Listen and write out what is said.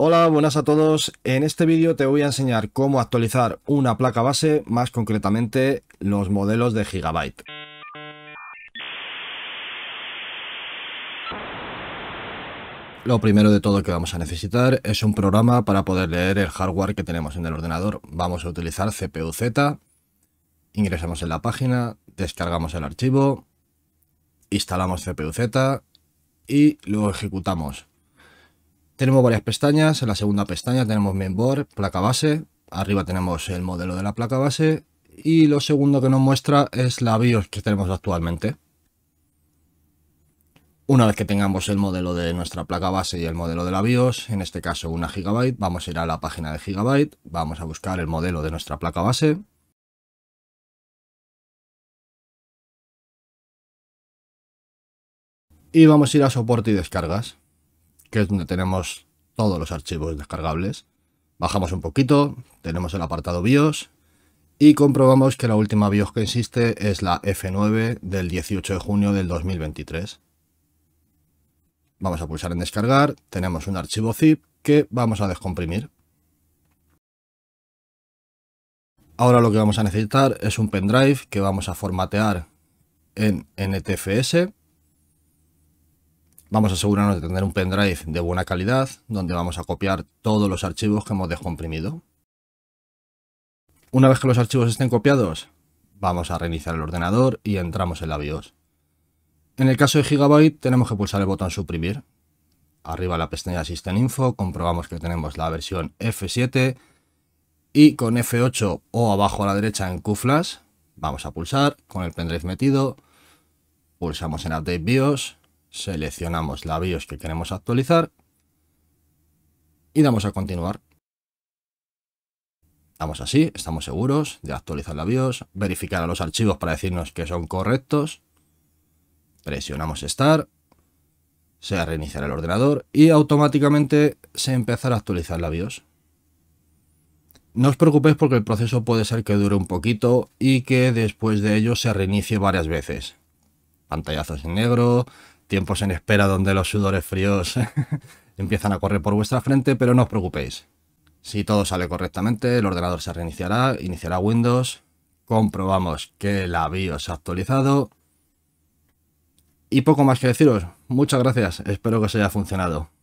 Hola, buenas a todos. En este vídeo te voy a enseñar cómo actualizar una placa base, más concretamente los modelos de Gigabyte. Lo primero de todo que vamos a necesitar es un programa para poder leer el hardware que tenemos en el ordenador. Vamos a utilizar CPU-Z, ingresamos en la página, descargamos el archivo, instalamos CPU-Z y lo ejecutamos. Tenemos varias pestañas. En la segunda pestaña tenemos mainboard, placa base. Arriba tenemos el modelo de la placa base. Y lo segundo que nos muestra es la BIOS que tenemos actualmente. Una vez que tengamos el modelo de nuestra placa base y el modelo de la BIOS, en este caso una Gigabyte, vamos a ir a la página de Gigabyte, vamos a buscar el modelo de nuestra placa base, y vamos a ir a soporte y descargas que es donde tenemos todos los archivos descargables. Bajamos un poquito, tenemos el apartado BIOS y comprobamos que la última BIOS que existe es la F9 del 18 de junio del 2023. Vamos a pulsar en descargar, tenemos un archivo zip que vamos a descomprimir. Ahora lo que vamos a necesitar es un pendrive que vamos a formatear en NTFS Vamos a asegurarnos de tener un pendrive de buena calidad donde vamos a copiar todos los archivos que hemos descomprimido. Una vez que los archivos estén copiados, vamos a reiniciar el ordenador y entramos en la BIOS. En el caso de Gigabyte tenemos que pulsar el botón suprimir. Arriba en la pestaña System Info comprobamos que tenemos la versión F7 y con F8 o abajo a la derecha en QFlash vamos a pulsar con el pendrive metido, pulsamos en Update BIOS seleccionamos la BIOS que queremos actualizar y damos a continuar. Damos así, estamos seguros de actualizar la BIOS, verificar a los archivos para decirnos que son correctos, presionamos Start, se reiniciará el ordenador y automáticamente se empezará a actualizar la BIOS. No os preocupéis porque el proceso puede ser que dure un poquito y que después de ello se reinicie varias veces. Pantallazos en negro, tiempos en espera donde los sudores fríos empiezan a correr por vuestra frente, pero no os preocupéis. Si todo sale correctamente, el ordenador se reiniciará, iniciará Windows, comprobamos que la BIOS ha actualizado. Y poco más que deciros. Muchas gracias, espero que os haya funcionado.